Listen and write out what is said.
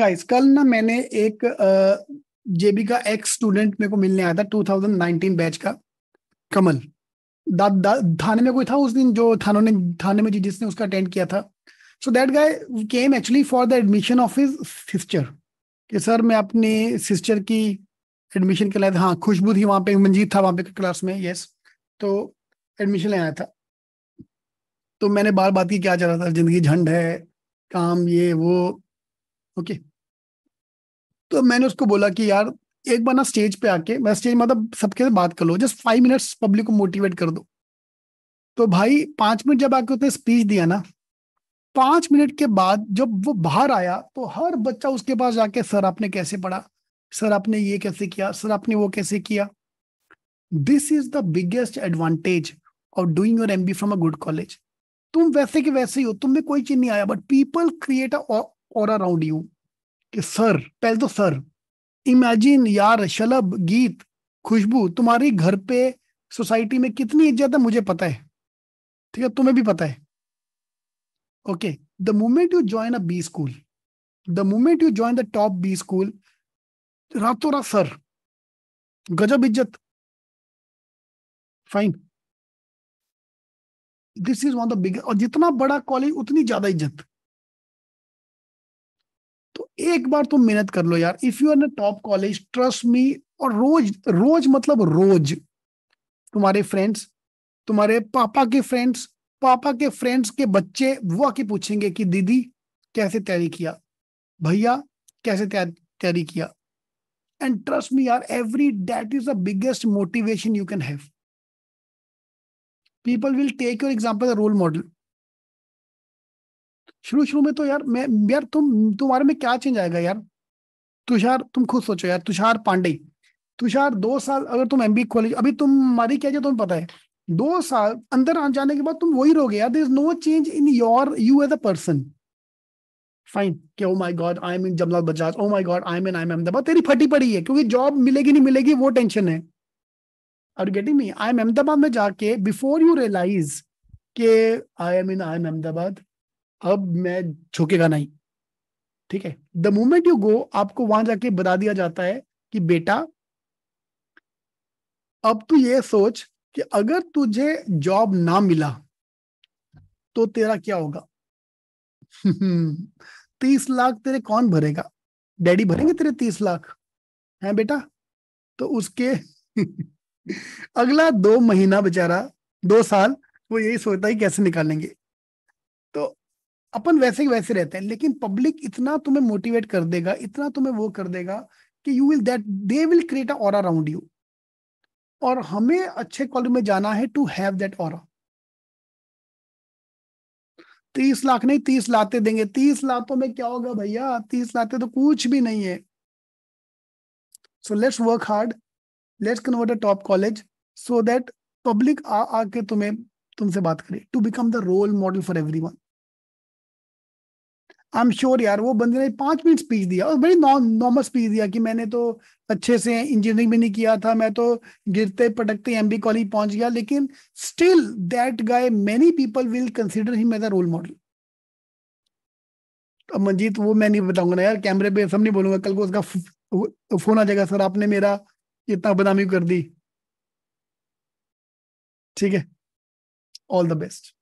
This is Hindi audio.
गाइस कल ना मैंने एक जेबी का एक्स स्टूडेंट मेरे को मिलने आया था 2019 बैच का कमल दा, दा, थाने में कोई था उस दिन जो थानों ने थाने में जिसने उसका अटेंड किया था so that guy came actually for the admission of his sister कि सर मैं अपने सिस्टर की एडमिशन के लिए हाँ खुशबू थी वहाँ पे मंजीत था वहाँ पे क्लास में यस तो एडमिशन ले आया था तो मैंने बार बात की क्या चल रहा था जिंदगी झंड है काम ये वो ओके okay. तो मैंने उसको बोला कि यार एक बार ना स्टेज पे आके मैं स्टेज मतलब सबके से बात कर लो जस्ट फाइव मिनट्स पब्लिक को मोटिवेट कर दो तो भाई पांच मिनट जब आके उसने स्पीच दिया ना पांच मिनट के बाद जब वो बाहर आया तो हर बच्चा उसके पास जाके सर आपने कैसे पढ़ा सर आपने ये कैसे किया सर आपने वो कैसे किया this is the biggest advantage of doing your M from a good college तुम वैसे के वैसे ही हो तुम में कोई चीज नहीं आया but people create around you कि सर पहले तो सर इमेजिन यार शलब गीत खुशबू तुम्हारी घर पे सोसाइटी में कितनी इज्जत है मुझे पता है ठीक है तुम्हें भी पता है okay the moment you join a B school the moment you join the top B school रातों रात सर गजब इज्जत fine this is one the big और जितना बड़ा कॉलेज उतनी ज्यादा इज्जत एक बार तुम मेहनत कर लो यार if you are top college trust me और रोज रोज मतलब रोज तुम्हारे फ्रेंड्स तुम्हारे पापा के फ्रेंड्स पापा के फ्रेंड्स के बच्चे वो आके पूछेंगे कि दीदी कैसे तैयारी किया भैया कैसे तैयारी किया एंड ट्रस्ट मी यार every date is the biggest motivation you can have people will take your example role model शुरू शुरू में तो यार मैं यार तुम तुम्हारे में क्या चेंज आएगा यार तुषार तुम खुद सोचो यार तुषार पांडे तुषार दो साल अगर तुम एम कॉलेज अभी तुम्हारी क्या तुम्हें पता है दो साल अंदर आ जाने के बाद तुम वही रहोगे यार there is no change in your you as a person fine कि oh my god I am in Jamnalal Bajaj oh my god I am in I am Ahmedabad तेरी फटी पड़ी है क्योंकि जॉब मिलेगी नहीं मिलेगी वो टेंशन है are getting me I am Ahmedabad में जाके बिफोर यू रियलाइज के I am in I am Ahmedabad अब मैं झुकेगा नहीं ठीक है द मोमेंट यू गो आपको वहां जाके बता दिया जाता है कि बेटा अब तू ये सोच कि अगर तुझे जॉब ना मिला तो तेरा क्या होगा तीस लाख तेरे कौन भरेगा डैडी भरेंगे तेरे तीस लाख है बेटा तो उसके अगला दो महीना बेचारा दो साल वो यही सोचता है कैसे निकालेंगे अपन वैसे ही वैसे रहते हैं लेकिन पब्लिक इतना तुम्हें मोटिवेट कर देगा इतना तुम्हें वो कर देगा कि you will that they will create a around you और हमें अच्छे कॉलेज में जाना है टू हैव दैट और तीस लाख नहीं तीस लाते देंगे तीस लाखों में क्या होगा भैया तीस लाते तो कुछ भी नहीं है सो let's work hard let's convert a top college so that public आ आके तुम्हें तुमसे बात करे to become the role model for everyone I am sure यार वो बंदे ने पांच मिनट स्पीच दिया और बड़ी नॉर्मल स्पीच दिया कि मैंने तो अच्छे से इंजीनियरिंग भी नहीं किया था मैं तो गिरते पटकते एम बी कॉलेज पहुंच गया लेकिन still that guy many people will consider him as a role model अब मंजीत वो मैं नहीं बताऊंगा ना यार कैमरे पे सब नहीं बोलूंगा कल को उसका फोन आ जाएगा सर आपने मेरा इतना बदनामी कर दी ठीक है ऑल द बेस्ट